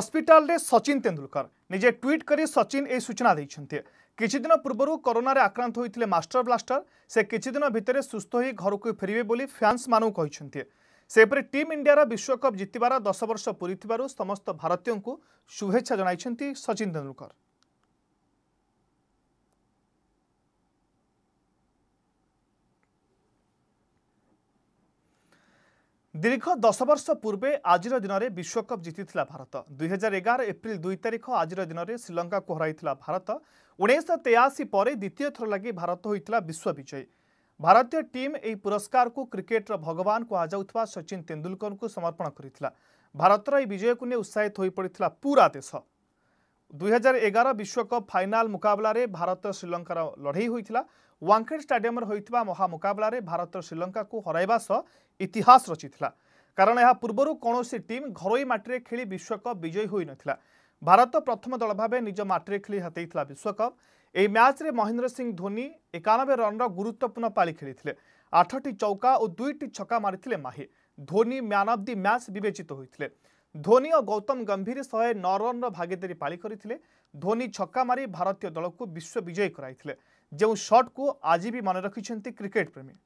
ହସ୍ପିଟାଲରେ ସଚିନ ତେନ୍ଦୁଲକର ନିଜେ ଟ୍ୱିଟ୍ କରି ସଚିନ ଏହି ସୂଚନା ଦେଇଛନ୍ତି କିଛିଦିନ ପୂର୍ବରୁ କରୋନାରେ ଆକ୍ରାନ୍ତ ହୋଇଥିଲେ ମାଷ୍ଟର ବ୍ଲାଷ୍ଟର ସେ କିଛିଦିନ ଭିତରେ ସୁସ୍ଥ ହୋଇ ଘରକୁ ଫେରିବେ ବୋଲି ଫ୍ୟାନ୍ସମାନଙ୍କୁ କହିଛନ୍ତି ସେହିପରି ଟିମ୍ ଇଣ୍ଡିଆର ବିଶ୍ୱକପ୍ ଜିତିବାର ଦଶ ବର୍ଷ ପୂରିଥିବାରୁ ସମସ୍ତ ଭାରତୀୟଙ୍କୁ ଶୁଭେଚ୍ଛା ଜଣାଇଛନ୍ତି ସଚିନ ତେନ୍ଦୁଲକର दीर्घ दस वर्ष पूर्व आज दिन विश्वकप जितिला भारत दुई हजार एघार एप्र दुई तारिख आज दिन श्रीलङ्काको हरैला भारत उन् तेसी पर द्वितीय थि भारत हुन्छ विश्वविजय भारतीय टिम पुरस्कार पुरस्कारको क्रिकेट र भगवान् कहाउँदा सचिन को समर्पण गरिरह भारत र यो विजय कुसा पूरा देश দুই হাজার এগার বিশ্বকপ ফাইনাল মুকাবলায় ভারত শ্রীলঙ্কার লড়াই হয়েছিল ওয়াংখেড় স্টাডিয়ামের হয়ে মহামুকাবলায় ভারত শ্রীলঙ্কা হরাইবা সহ ইতিহাস রচিছিল কারণ এর পূর্বর কৌশি টিম ঘরোই মাটিরে খেলি বিশ্বকপ বিজয়ী হয়ে নথিলা ଭାରତ ପ୍ରଥମ ଦଳ ଭାବେ ନିଜ ମାଟିରେ ଖେଳି ହାତେଇଥିଲା ବିଶ୍ୱକପ୍ ଏହି ମ୍ୟାଚ୍ରେ ମହେନ୍ଦ୍ର ସିଂ ଧୋନି ଏକାନବେ ରନ୍ର ଗୁରୁତ୍ୱପୂର୍ଣ୍ଣ ପାଳି ଖେଳିଥିଲେ ଆଠଟି ଚୌକା ଓ ଦୁଇଟି ଛକା ମାରିଥିଲେ Mahi Dhoni man of the match ବିବେଚିତ ହୋଇଥିଲେ ଧୋନି ଓ ଗୌତମ ଗମ୍ଭୀର ଶହେ ନଅ ରନ୍ର ଭାଗିଦାରୀ ପାଳି କରିଥିଲେ ଧୋନି ଛକା ମାରି ଭାରତୀୟ ଦଳକୁ ବିଶ୍ୱ ବିଜୟୀ କରାଇଥିଲେ ଯେଉଁ ସଟ୍କୁ ଆଜି ବି ମନେ ରଖିଛନ୍ତି କ୍ରିକେଟ୍ ପ୍ରେମୀ